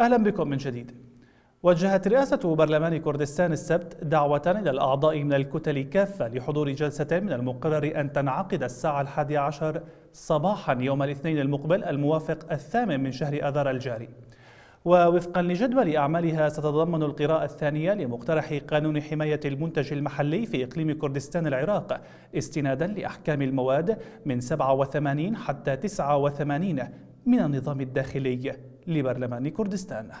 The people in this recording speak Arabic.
أهلا بكم من جديد وجهت رئاسة برلمان كردستان السبت دعوة إلى الأعضاء من الكتل كافة لحضور جلسة من المقرر أن تنعقد الساعة الحادي عشر صباحا يوم الاثنين المقبل الموافق الثامن من شهر أذار الجاري ووفقا لجدول أعمالها ستتضمن القراءة الثانية لمقترح قانون حماية المنتج المحلي في إقليم كردستان العراق استنادا لأحكام المواد من 87 حتى 89 من النظام الداخلي لبرلمان كردستان